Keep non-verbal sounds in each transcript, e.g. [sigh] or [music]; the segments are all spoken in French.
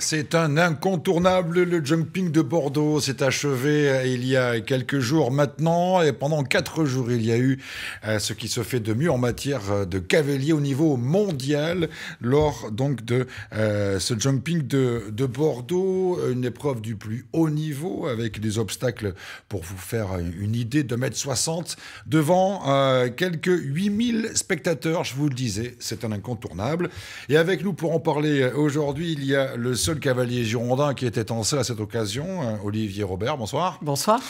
C'est un incontournable, le jumping de Bordeaux C'est achevé euh, il y a quelques jours maintenant et pendant quatre jours il y a eu euh, ce qui se fait de mieux en matière euh, de cavalier au niveau mondial lors donc de ce jumping de, de, Bordeaux, une épreuve du plus haut niveau avec des obstacles pour vous faire une idée de mètre m 60 devant quelques quelques 8000 spectateurs, je vous le disais, c'est un incontournable. Et avec nous pour en parler aujourd'hui, il y a le cavalier girondin qui était en à cette occasion, euh, Olivier Robert, bonsoir. Bonsoir.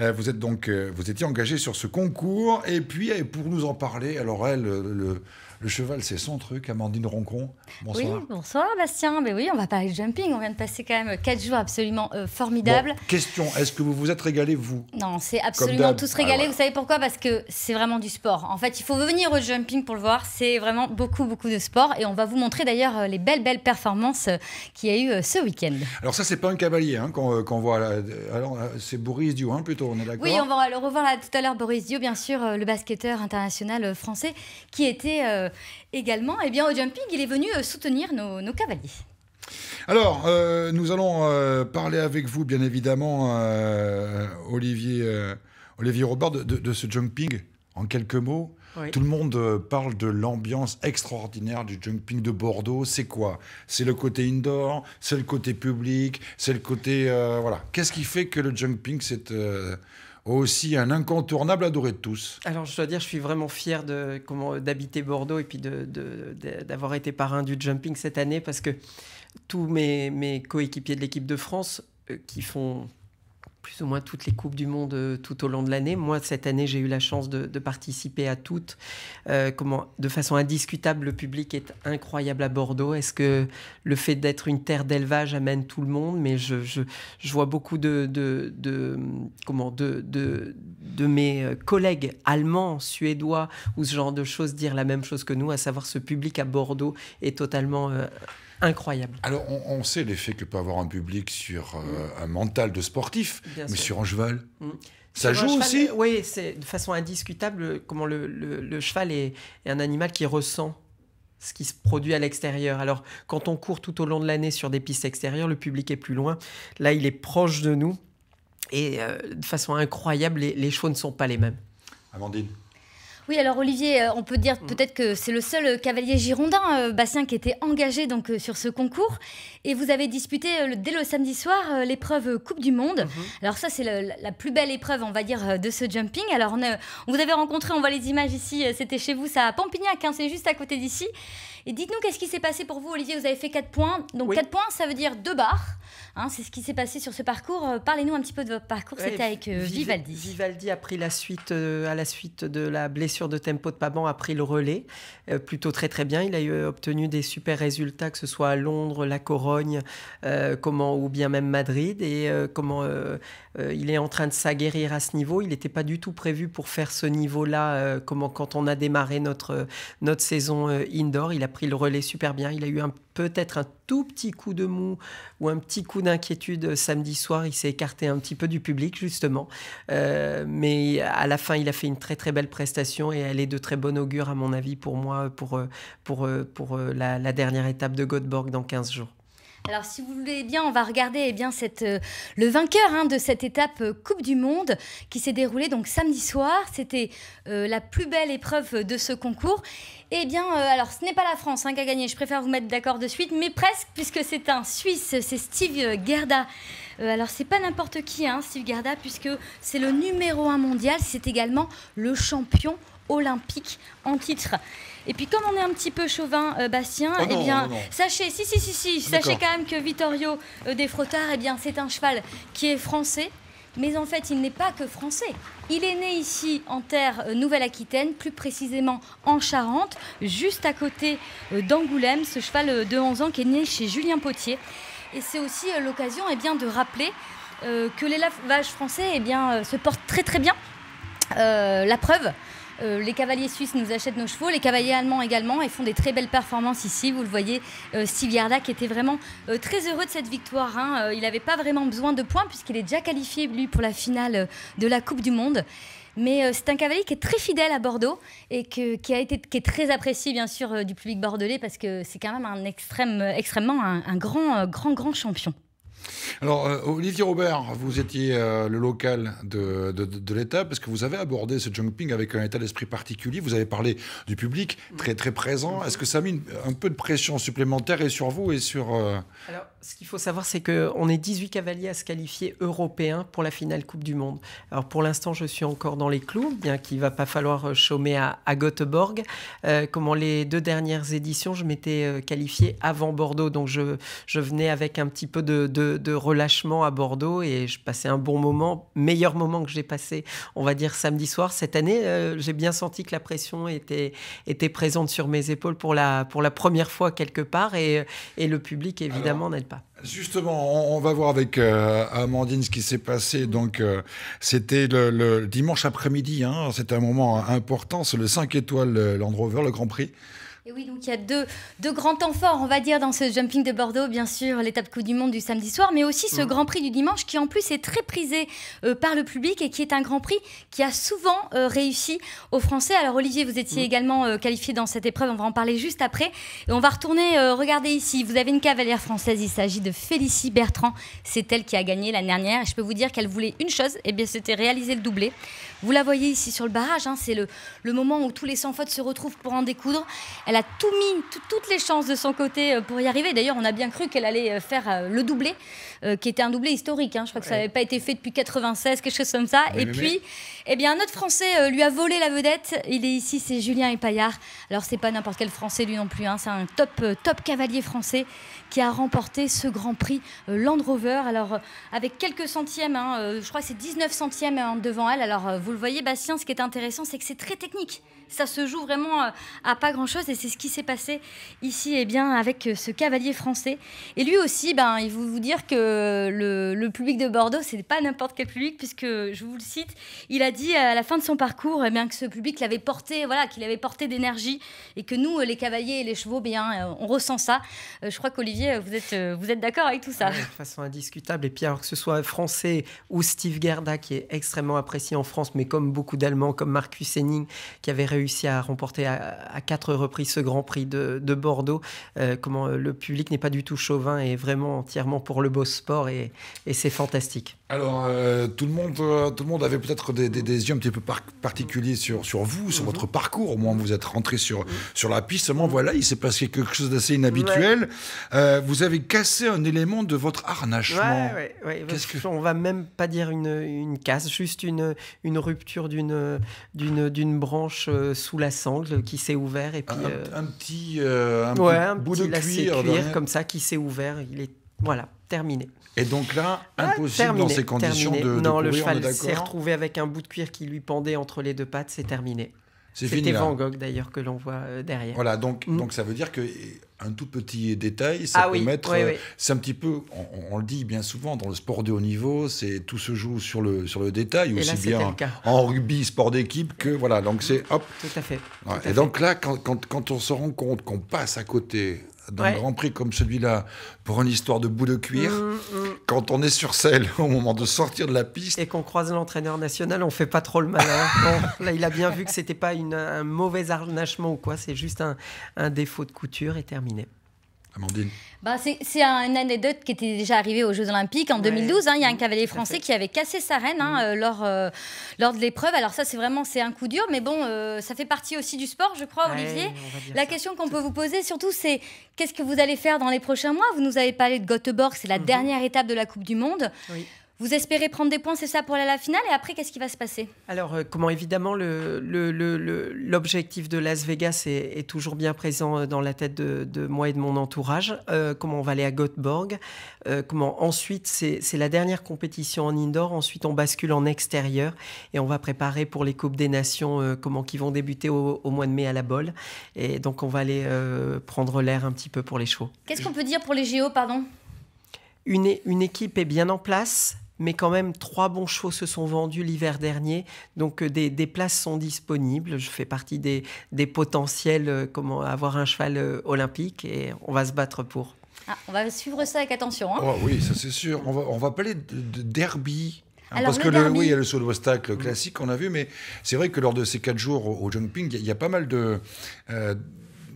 Euh, vous êtes donc, euh, vous étiez engagé sur ce concours, et puis pour nous en parler, alors elle, le, le cheval, c'est son truc. Amandine Roncon, bonsoir. Oui, bonsoir Bastien. Mais oui, on va parler de jumping. On vient de passer quand même quatre jours absolument euh, formidables. question, est-ce que vous vous êtes régalé, vous Non, c'est absolument tous régalés. Vous savez pourquoi Parce que c'est vraiment du sport. En fait, il faut venir au jumping pour le voir. C'est vraiment beaucoup, beaucoup de sport. Et on va vous montrer d'ailleurs euh, les belles, belles performances euh, qu'il y a eu ce week-end. Alors ça, c'est pas un cavalier hein, qu'on voit. c'est Boris Dio hein, plutôt, on est d'accord Oui, on va le revoir là, tout à l'heure. Boris Dio, bien sûr, le basketteur international français qui était... Euh, également, eh bien, au jumping, il est venu euh, soutenir nos, cavaliers. Alors, euh, nous allons parler avec vous, bien évidemment, Olivier, Olivier Robert, de, ce jumping, en quelques mots. Tout le monde parle de l'ambiance extraordinaire du jumping de Bordeaux. C'est quoi C'est le côté indoor, c'est le côté public, c'est le côté... voilà. Qu'est-ce qui fait que le jumping, c'est aussi un incontournable adoré de tous. Alors je dois dire, je suis vraiment fier euh, d'habiter Bordeaux et puis d'avoir été parrain du jumping cette année parce que tous mes, coéquipiers de l'équipe de France euh, qui font plus ou moins toutes les Coupes du Monde euh, tout au long de l'année. Moi, cette année, j'ai eu la chance de, participer à toutes. Euh, comment, de façon indiscutable, le public est incroyable à Bordeaux. Est-ce que le fait d'être une terre d'élevage amène tout le monde Mais je, je, vois beaucoup de, de, de comment, de, de, mes euh, collègues allemands, suédois ou ce genre de choses dire la même chose que nous, à savoir ce public à Bordeaux est totalement incroyable. Alors, on, sait l'effet que peut avoir un public sur euh, mm. un mental de sportif, mais sur un cheval. Mm. Ça joue aussi Oui, c'est de façon indiscutable comment le, cheval est, un animal qui ressent ce qui se produit à l'extérieur. Alors, quand on court tout au long de l'année sur des pistes extérieures, le public est plus loin. Là, il est proche de nous. Et euh, de façon incroyable, les, les chevaux ne sont pas les mêmes. Amandine oui, alors Olivier, euh, on peut dire mm. peut-être que c'est le seul euh, cavalier girondin, euh, Bastien, qui était engagé donc sur ce concours. Et vous avez disputé dès le samedi soir l'épreuve Coupe du Monde. Mm-hmm. Alors ça, c'est la plus belle épreuve, on va dire, de ce jumping. Alors on, vous avez rencontré, on voit les images ici, c'était chez vous, ça à Pampignac, hein, c'est juste à côté d'ici. Et dites-nous qu'est-ce qui s'est passé pour vous, Olivier. Vous avez fait 4 points. Donc quatre 4 points, ça veut dire 2 barres. Hein, c'est ce qui s'est passé sur ce parcours. Euh, parlez-nous un petit peu de votre parcours. C'était avec euh, Vivaldi. Vivaldi a pris la suite euh, à la suite de la blessure de tempo de Paban, a pris le relais plutôt très très bien. Il a eu, obtenu des super résultats, que ce soit à Londres, la Corogne, comment ou bien même Madrid. Et comment il est en train de s'aguerrir à ce niveau. Il n'était pas du tout prévu pour faire ce niveau-là. comment quand on a démarré notre notre saison indoor, il a pris le relais super bien. Il a eu peut-être un tout petit coup de mou ou un petit coup d'inquiétude euh, samedi soir. Il s'est écarté un petit peu du public, justement. Euh, mais à la fin, il a fait une très, très belle prestation et elle est de très bon augure, à mon avis, pour moi, pour, euh, pour, pour, la, dernière étape de Göteborg dans 15 jours. Alors, si vous voulez bien, on va regarder eh bien, cette, le vainqueur hein, de cette étape Coupe du Monde qui s'est déroulée donc samedi soir. C'était la plus belle épreuve de ce concours. Eh bien, euh, alors ce n'est pas la France hein, qui a gagné, je préfère vous mettre d'accord de suite, mais presque, puisque c'est un Suisse, c'est Steve Gerda. Euh, alors c'est pas n'importe qui, hein, Steve Gerda, puisque c'est le numéro un mondial, c'est également le champion olympique en titre. Et puis comme on est un petit peu chauvin, euh, Bastien, oh eh bien, oh sachez, si, si, si, si, sachez quand même que Vittorio des eh bien, c'est un cheval qui est français, mais en fait, il n'est pas que français. Il est né ici en terre euh, Nouvelle-Aquitaine, plus précisément en Charente, juste à côté euh, d'Angoulême, ce cheval euh, de 11 ans qui est né chez Julien Potier. Et c'est aussi l'occasion eh bien, de rappeler que que lavages français eh bien, se portent très très bien. la preuve, euh, les cavaliers suisses nous achètent nos chevaux, les cavaliers allemands également, et font des très belles performances ici. Vous le voyez, euh, Steve qui était vraiment euh, très heureux de cette victoire. Hein. Euh, il n'avait pas vraiment besoin de points puisqu'il est déjà qualifié, lui, pour la finale de la Coupe du Monde. Mais c'est un cavalier qui est très fidèle à Bordeaux et qui, a été, qui est très apprécié, bien sûr, du public bordelais parce que c'est quand même un extrême, extrêmement un grand, grand, grand champion. Alors, euh, Olivier Robert, vous étiez euh, le local de, de, l'État parce que vous avez abordé ce jumping avec un état d'esprit particulier. Vous avez parlé du public très très présent. Mhm. Est-ce que ça a mis un peu de pression supplémentaire et sur vous et sur euh, ce qu'il faut savoir, c'est qu'on est 18 cavaliers à se qualifier européens pour la finale Coupe du Monde. Alors pour l'instant, je suis encore dans les clous, bien qu'il ne va pas falloir euh, chômer à, Göteborg. Euh, comme comment les deux dernières éditions, je m'étais euh, qualifié avant Bordeaux, donc je, je, venais avec un petit peu de, de, relâchement à Bordeaux et je passais un bon moment, meilleur moment que j'ai passé, on va dire samedi soir. Cette année, j'ai bien senti que la pression était, était présente sur mes épaules pour la, pour la première fois quelque part et, et le public, évidemment, n'aide pas. Justement, on, va voir avec euh, Amandine ce qui s'est passé. Donc, euh, c'était le, dimanche après-midi. Hein, c'était un moment important. C'est le 5 étoiles euh, Land Rover, le Grand Prix. Et oui, donc il y a deux, deux, grands temps forts, on va dire, dans ce jumping de Bordeaux. Bien sûr, l'étape Coupe du Monde du samedi soir, mais aussi ce mhm. Grand Prix du dimanche qui, en plus, est très prisé euh, par le public et qui est un Grand Prix qui a souvent euh, réussi aux Français. Alors, Olivier, vous étiez mhm. également euh, qualifié dans cette épreuve, on va en parler juste après. Et on va retourner, regardez ici, vous avez une cavalière française, il s'agit de Félicie Bertrand. C'est elle qui a gagné l'année dernière. Et je peux vous dire qu'elle voulait une chose, et eh bien c'était réaliser le doublé. Vous la voyez ici sur le barrage, hein. c'est le, le moment où tous les sans fautes se retrouvent pour en découdre. Elle a tout mis, toutes les chances de son côté euh, pour y arriver. D'ailleurs, on a bien cru qu'elle allait euh, faire euh, le doublé, qui était un doublé historique. Hein. Je crois que ça n'avait pas été fait depuis 96, quelque chose comme ça. et puis, eh bien, un autre Français lui a volé la vedette. Il est ici, c'est Julien Epaillard. Alors, c'est pas n'importe quel Français lui non plus. Hein. C'est un top, top cavalier français qui a remporté ce Grand Prix Land Rover. Alors, avec quelques centièmes, hein, je crois que c'est 19 centièmes devant elle. Alors, vous le voyez, Bastien, ce qui est intéressant, c'est que c'est très technique ça se joue vraiment euh, à pas grand-chose et c'est ce qui s'est passé ici eh bien, avec euh, ce cavalier français. Et lui aussi, ben, il vous, vous dire que le, le, public de Bordeaux, c'est pas n'importe quel public puisque, je vous le cite, il a dit à la fin de son parcours eh bien, que ce public l'avait porté, voilà, qu'il avait porté d'énergie et que nous, euh, les cavaliers et les chevaux, eh bien, on ressent ça. Je crois qu'Olivier, vous êtes, vous êtes d'accord avec tout ça. de façon indiscutable. Et puis alors que ce soit français ou Steve Gerda qui est extrêmement apprécié en France, mais comme beaucoup d'Allemands, comme Marcus Henning qui avait réussi réussi à remporter à, quatre reprises ce Grand Prix de, Bordeaux. Euh, comment euh, le public n'est pas du tout chauvin et vraiment entièrement pour le beau sport et, c'est fantastique. Alors euh, tout le monde, tout le monde avait peut-être des, yeux un petit peu particuliers sur, sur vous, sur mhm. votre parcours. Au moins vous êtes rentré sur, mhm. sur la piste, mhm. voilà, il s'est passé quelque chose d'assez inhabituel. vous avez cassé un élément de votre harnachement. Qu'est-ce que on va même pas dire une, une casse, juste une, une rupture d'une d'une branche euh, sous la sangle qui s'est ouvert et puis un, euh, euh, petit, un bout de cuir, comme ça qui s'est ouvert. Il est voilà terminé. Et donc là, ah, impossible dans ces conditions de, Non, le cheval s'est retrouvé avec un bout de cuir qui lui pendait entre les deux pattes. C'est terminé. C'était Van Gogh d'ailleurs que l'on voit euh, derrière. Voilà, donc, mm. donc ça veut dire que un tout petit détail, ça ah peut mettre. Euh, c'est un petit peu, on, le dit bien souvent dans le sport de haut niveau, c'est tout se joue sur le sur le détail aussi bien en rugby, sport d'équipe que voilà. Donc c'est hop. Tout à fait. et donc là, quand, on se rend compte qu'on passe à côté d'un Grand Prix comme celui-là pour une histoire de bout de cuir, mm, mm quand on est sur scène, [laughs] au moment de sortir de la piste. Et qu'on croise l'entraîneur national, on fait pas trop le malin. [laughs] là, il a bien vu que c'était pas un mauvais harnachement ou quoi, c'est juste un défaut de couture et terminé. Amandine bah, C'est une anecdote qui était déjà arrivée aux Jeux Olympiques en 2012. Hein. il y a un cavalier français qui avait cassé sa reine hein, mm. euh, lors, euh, lors de l'épreuve. Alors ça, c'est vraiment c'est un coup dur, mais bon, euh, ça fait partie aussi du sport, je crois, Olivier. La question qu'on peut vous poser, surtout, c'est qu'est-ce que vous allez faire dans les prochains mois Vous nous avez parlé de Göteborg, c'est la mhm. dernière étape de la Coupe du Monde. Oui. Vous espérez prendre des points, c'est ça, pour aller à la finale Et après, qu'est-ce qui va se passer Alors, euh, comment évidemment, l'objectif de Las Vegas est, toujours bien présent euh, dans la tête de, moi et de mon entourage. Euh, comment on va aller à Göteborg Comment ensuite, c'est la dernière compétition en indoor. Ensuite, on bascule en extérieur et on va préparer pour les Coupes des Nations comment qui vont débuter au, mois de mai à la Bolle. Et donc, on va aller prendre l'air un petit peu pour les chevaux. Qu'est-ce qu'on peut dire pour les JO, pardon une équipe est bien en place, mais quand même trois bons chevaux se sont vendus l'hiver dernier, donc euh, des, places sont disponibles. Je fais partie des, des potentiels, euh, comment avoir un cheval euh, olympique, et on va se battre pour. Ah, on va suivre ça avec attention. Hein. Oh, oui, ça c'est sûr. On va, on va parler de, derby. Hein, parce que oui, il y a le saut d'obstacle mm. classique qu'on a vu, mais c'est vrai que lors de ces quatre jours au, au jumping, il y, a pas mal de,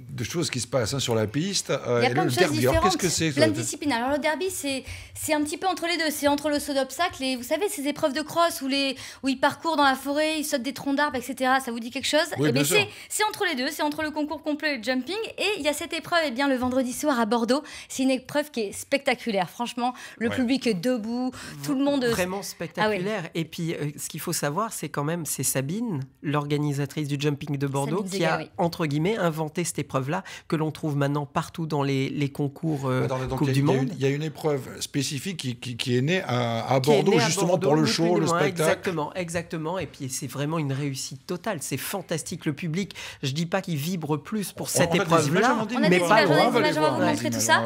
de choses qui se passent hein, sur la piste. Euh, il y a plein de derby, qu'est-ce que c'est Plein de Alors le derby, c'est c'est un petit peu entre les deux. C'est entre le saut d'obstacle et vous savez ces épreuves de cross où les où ils parcourent dans la forêt, ils sautent des troncs d'arbres, etc. Ça vous dit quelque chose oui, eh c'est c'est entre les deux. C'est entre le concours complet et le jumping. Et il y a cette épreuve. Et eh bien le vendredi soir à Bordeaux, c'est une épreuve qui est spectaculaire. Franchement, le public est debout, tout le monde vraiment spectaculaire. Ah et puis euh, ce qu'il faut savoir, c'est quand même c'est Sabine, l'organisatrice du jumping de Bordeaux, qui a entre guillemets inventé cette épreuve là que l'on trouve maintenant partout dans les, concours euh, Coupe du Monde. Il y, a une épreuve spécifique qui, est née à, Bordeaux, justement, pour le show, le spectacle. Exactement, exactement. Et puis, c'est vraiment une réussite totale. C'est fantastique. Le public, je dis pas qu'il vibre plus pour cette épreuve-là, mais pas loin. On va vous montrer tout ça.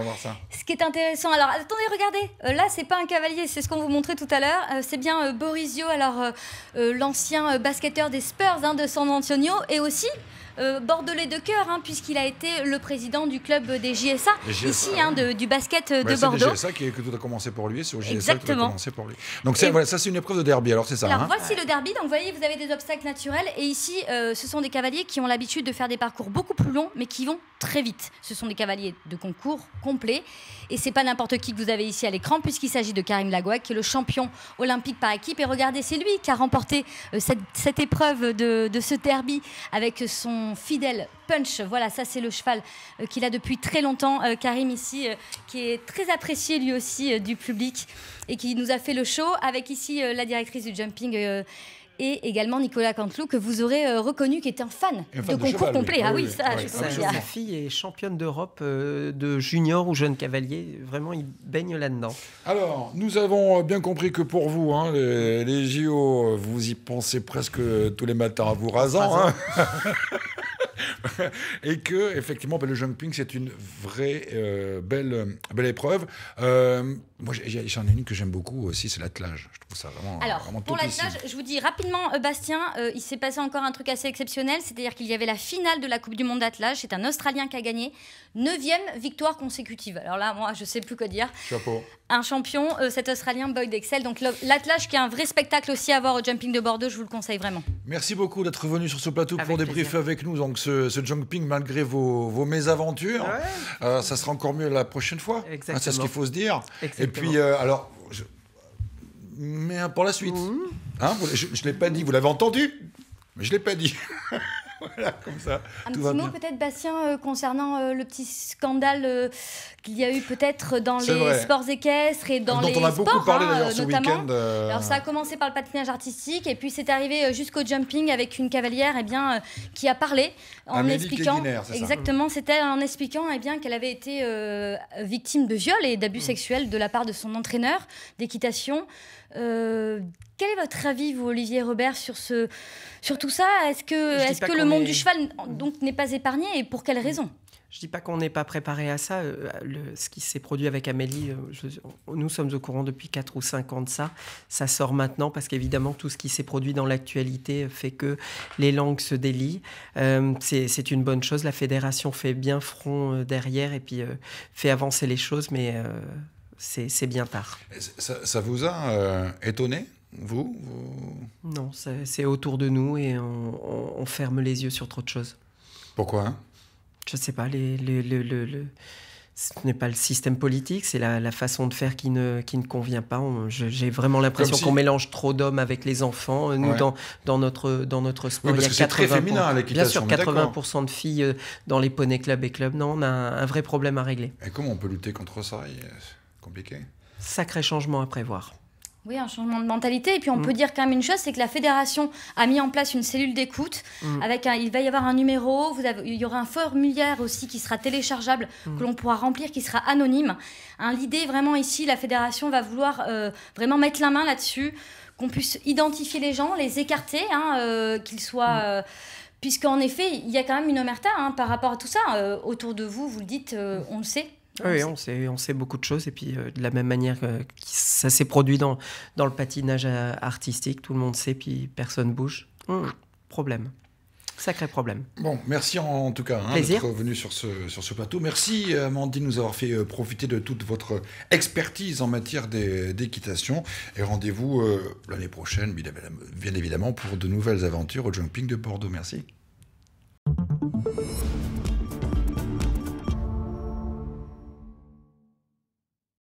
Ce qui est intéressant, alors attendez, regardez, euh, là c'est pas un cavalier, c'est ce qu'on vous montrait tout à l'heure. Euh, c'est bien Borisio, alors l'ancien basketteur des Spurs hein, de San Antonio, et aussi euh, bordelais de cœur, hein, puisqu'il a été le président du club des JSA, ici, ah hein, du basket de Bordeaux. C'est JSA qui, que tout a commencé pour lui, c'est au JSA que tout a commencé pour lui. Donc ça c'est une épreuve de derby, alors c'est ça. Hein. voici le derby, donc vous voyez, vous avez des obstacles naturels, et ici, euh, ce sont des cavaliers qui ont l'habitude de faire des parcours beaucoup plus longs, mais qui vont très vite. Ce sont des cavaliers de concours complet, et c'est pas n'importe qui que vous avez ici à l'écran, puisqu'il s'agit de Karim Lagouac, qui est le champion olympique par équipe, et regardez, c'est lui qui a remporté euh, cette, épreuve de, de ce derby avec son fidèle Punch. Voilà, ça c'est le cheval euh, qu'il a depuis très longtemps, euh, Karim ici, euh, qui est très apprécié lui aussi du public et qui nous a fait le show avec ici la directrice du jumping et également Nicolas Canteloup, que vous aurez reconnu qui est un fan, de, concours complet. Oui. Ah, ah oui, ça, Sa fille est championne d'Europe de junior ou jeune cavalier. Vraiment, il baigne là-dedans. Alors, nous avons bien compris que pour vous, hein, les, JO, vous y pensez presque tous les matins à vous rasant. [laughs] [laughs] et que, effectivement, ben, le jumping, c'est une vraie euh, belle, euh, belle épreuve. Euh, moi, j'en ai, une que j'aime beaucoup aussi, c'est l'attelage. Je trouve ça vraiment. Alors, pour l'attelage, je vous dis rapidement, Bastien, il s'est passé encore un truc assez exceptionnel, c'est-à-dire qu'il y avait la finale de la Coupe du Monde d'attelage. C'est un Australien qui a gagné. Neuvième victoire consécutive. Alors là, moi, je sais plus quoi dire. Chapeau. Un champion, cet Australien Boyd Excel. Donc l'attelage, qui est un vrai spectacle aussi à voir au jumping de Bordeaux, je vous le conseille vraiment. Merci beaucoup d'être venu sur ce plateau pour débriefer avec nous. Donc ce ce Ping malgré vos, mésaventures. Euh, ça sera encore mieux la prochaine fois. Hein, c'est ce qu'il faut se dire. Et puis, euh, alors, mais pour la suite. Mmh. Hein, je ne l'ai pas dit, vous l'avez entendu Mais je ne l'ai pas dit. [laughs] comme ça. Un petit mot peut-être, Bastien, euh, concernant euh, le petit scandale euh, qu'il y a eu peut-être dans les sports équestres et dans les sports. on a beaucoup parlé hein, notamment. Alors ça a commencé par le patinage artistique et puis c'est arrivé jusqu'au jumping avec une cavalière et eh bien, qui a parlé en expliquant. exactement, c'était en expliquant et eh bien, qu'elle avait été victime de viol et d'abus mm. sexuels de la part de son entraîneur d'équitation. Euh, quel est votre avis, vous, Olivier Robert, sur, ce, sur tout ça Est-ce que, que le monde du cheval mm. n'est pas épargné et pour quelles mm. raisons je ne dis pas qu'on n'est pas préparé à ça. Euh, ce qui s'est produit avec Amélie, euh, nous sommes au courant depuis 4 ou 5 ans de ça. Ça sort maintenant parce qu'évidemment, tout ce qui s'est produit dans l'actualité fait que les langues se délient. c'est une bonne chose. La fédération fait bien front derrière et puis fait avancer les choses, mais c'est bien tard. Ça, vous a euh, étonné vous, Non, c'est autour de nous et on, ferme les yeux sur trop de choses. Pourquoi Je ne sais pas, les, ce n'est pas le système politique, c'est la, façon de faire qui ne, qui ne convient pas. J'ai vraiment l'impression qu'on mélange trop d'hommes avec les enfants. Nous, dans, dans, notre, dans notre sport, il y a 80%, bien sûr, 80 de filles euh, dans les poney clubs et clubs. Non, on a un, vrai problème à régler. Et comment on peut lutter contre ça compliqué. Sacré changement à prévoir. Oui, un changement de mentalité. Et puis on mm. peut dire quand même une chose, c'est que la fédération a mis en place une cellule d'écoute. Mm. Avec un, il va y avoir un numéro. il y aura un formulaire aussi qui sera téléchargeable, mm. que l'on pourra remplir, qui sera anonyme. Hein, l'idée vraiment ici, la fédération va vouloir euh, vraiment mettre la main là-dessus, qu'on puisse identifier les gens, les écarter, hein, euh, qu'ils soient. Euh, puisqu'en effet, il y a quand même une omerta hein, par rapport à tout ça. autour de vous, vous le dites, on le sait, ah oui, hein, on sait, on sait beaucoup de choses. Et puis, euh, de la même manière euh, que ça s'est produit dans, dans le patinage euh, artistique, tout le monde sait, puis personne bouge. Mmh. problème. Sacré problème. Bon, merci en, tout cas hein, d'être venu sur ce, sur ce plateau. Merci Amandine de nous avoir fait profiter de toute votre expertise en matière d'équitation. Et rendez-vous l'année prochaine, bien évidemment, pour de nouvelles aventures au jumping de Bordeaux. Merci.